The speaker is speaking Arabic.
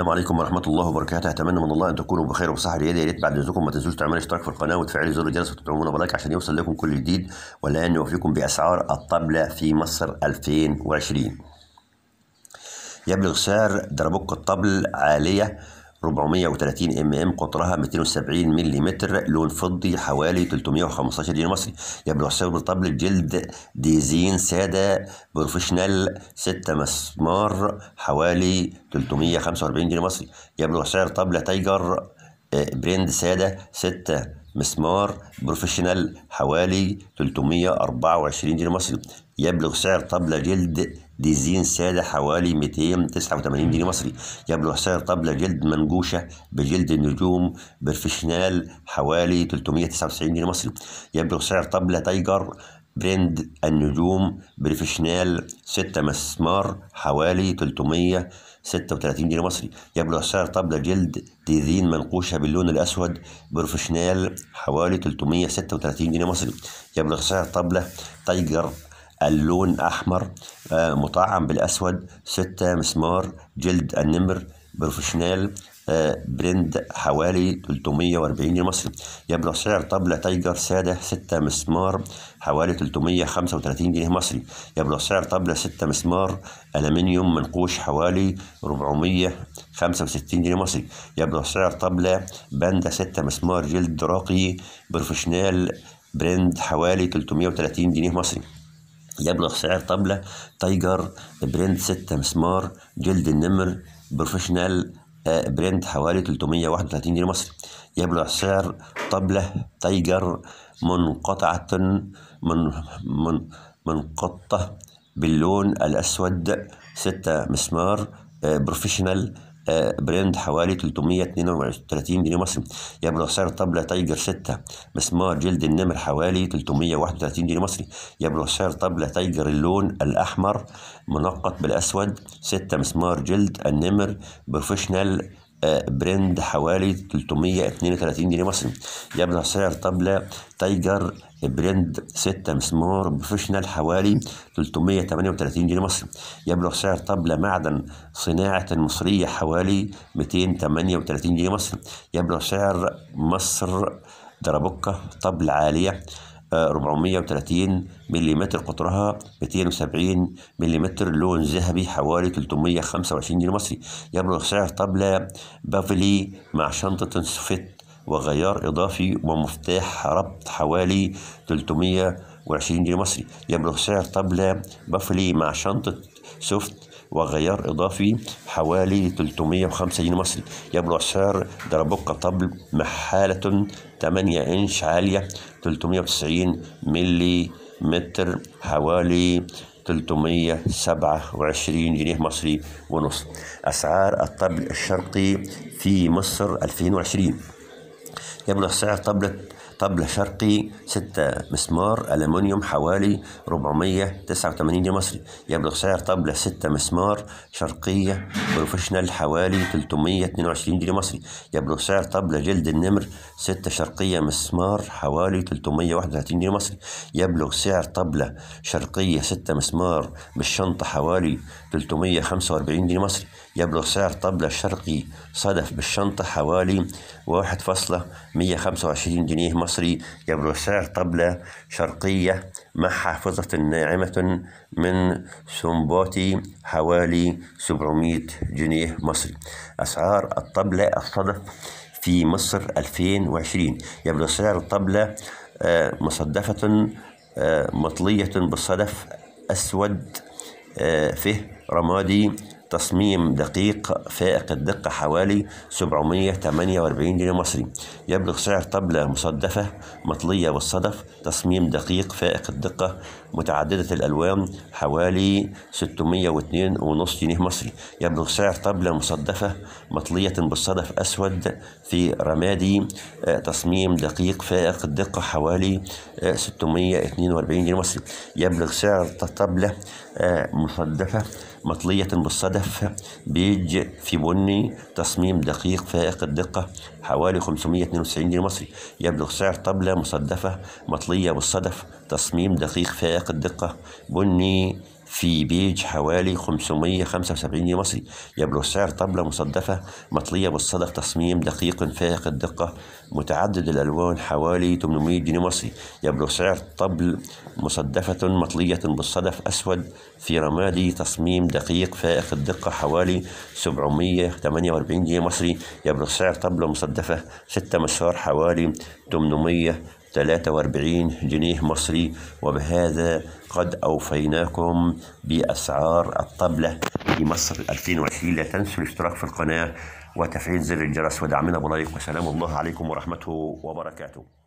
السلام عليكم ورحمة الله وبركاته، أتمنى من الله أن تكونوا بخير وبصحة جيدة، يا ريت بعد إذنكم ما تنسوش تعملوا اشتراك في القناة وتفعلوا زر الجرس وتدعمونا بلايك عشان يوصل لكم كل جديد والآن نوفيكم بأسعار الطبلة في مصر 2020. يبلغ سعر دربوك الطبل عالية 430 ام ام قطرها 270 ملم لون فضي حوالي 315 آه، جنيه مصري يبلغ سعر طبل جلد ديزين ساده بروفيشنال 6 مسمار حوالي 345 جنيه مصري يبلغ سعر طبله تايجر برند ساده 6 مسمار بروفيشنال حوالي 324 جنيه مصري يبلغ سعر طبلة جلد دي زين سادة حوالي 289 جنيه مصري يبلغ سعر طبلة جلد منقوشة بجلد النجوم برفشنال حوالي 399 جنيه مصري يبلغ سعر طبلة تايجر برند النجوم بروفيشنال 6 مسمار حوالي 336 جنيه مصري يبلغ سعر طبلة جلد زين منقوشة باللون الأسود بروفيشنال حوالي 336 جنيه مصري يبلغ سعر طبلة تايجر اللون أحمر آه، مطعم بالأسود ستة مسمار جلد النمر بروفيشنال آه، برند حوالي 340 جنيه مصري يبلغ سعر طبلة تايجر سادة 6 مسمار حوالي 335 جنيه مصري يبلغ سعر طبلة 6 مسمار ألمنيوم منقوش حوالي 465 جنيه مصري يبلغ سعر طبلة باندا 6 مسمار جلد راقي بروفيشنال برند حوالي 330 جنيه مصري يبلغ سعر طبلة تايجر برنت 6 مسمار جلد النمر بروفيشنال آه، برنت حوالي 331 جنيه مصري يبلغ سعر طبلة تايجر منقطعة من من منقطة باللون الأسود 6 مسمار آه، بروفيشنال آه، براند حوالي 332 جنيه مصري يبلغ يعني سعر طبلة تايجر 6 مسمار جلد النمر حوالي 331 جنيه مصري يبلغ يعني سعر طبلة تايجر اللون الأحمر منقط بالأسود 6 مسمار جلد النمر بروفيشنال برند حوالي 332 جنيه مصري يبلغ سعر طبلة تايجر برند 6 مسمار بروفيشنال حوالي 338 جنيه مصري يبلغ سعر طبلة معدن صناعة المصرية حوالي 238 جنيه مصري يبلغ سعر مصر درابوكا طبل عالية 430 ملم قطرها 270 ملم لون ذهبي حوالي 325 جنيه مصري يبلغ سعر طبلة بافلي مع شنطة سفت وغيار إضافي ومفتاح ربط حوالي 320 جنيه مصري يبلغ سعر طبلة بافلي مع شنطة سوفت وغيار إضافي حوالي 305 جنيه مصري يبلغ سعر دربوكة طبل محالة 8 إنش عالية 390 ملي متر حوالي 327 جنيه مصري ونص أسعار الطبل الشرقي في مصر 2020 يبلغ سعر طبلة طبلة شرقي 6 مسمار ألمنيوم حوالي 489 جنيه مصري يبلغ سعر طبلة 6 مسمار شرقية بروفيشنال حوالي 322 جنيه مصري يبلغ سعر طبلة جلد النمر 6 شرقية مسمار حوالي 331 جنيه مصري يبلغ سعر طبلة شرقية 6 مسمار بالشنطة حوالي 345 جنيه مصري يبلغ سعر طبلة شرقي صدف بالشنطة حوالي 1.5 النهاردة 125 جنيه مصري يبلغ سعر طبلة شرقية مع حافظة ناعمة من سنباطي حوالي 700 جنيه مصري أسعار الطبلة الصدف في مصر 2020 يبلغ سعر الطبلة آه، مصدفة آه، مطلية بالصدف أسود فه آه، رمادي تصميم دقيق فائق الدقة حوالي 748 جنيه مصري يبلغ سعر طبلة مصدفة مطلية بالصدف تصميم دقيق فائق الدقة متعددة الألوان حوالي 602.5 جنيه مصري يبلغ سعر طبلة مصدفة مطلية بالصدف أسود في رمادي آه، تصميم دقيق فائق الدقة حوالي 642 آه، جنيه مصري يبلغ سعر طبلة آه، مصدفة مطلية بالصدف بيج في بني تصميم دقيق فائق الدقة حوالي 592 جنيه مصري يبلغ سعر طبلة مصدفة مطلية بالصدف تصميم دقيق فائق الدقة بني في بيج حوالي 575 جنيه مصري يبلغ سعر طبلة مصدفة مطلية بالصدف تصميم دقيق فائق الدقة متعدد الألوان حوالي 800 جنيه مصري يبلغ سعر طبل مصدفة مطلية بالصدف أسود في رمادي تصميم دقيق فائق الدقة حوالي 748 جنيه مصري يبلغ سعر طبلة مصدفة 6 مسار حوالي 800 43 جنيه مصري وبهذا قد أوفيناكم بأسعار الطبلة في مصر 2020 لا تنسوا الاشتراك في القناة وتفعيل زر الجرس ودعمنا بلايك وسلام الله عليكم ورحمته وبركاته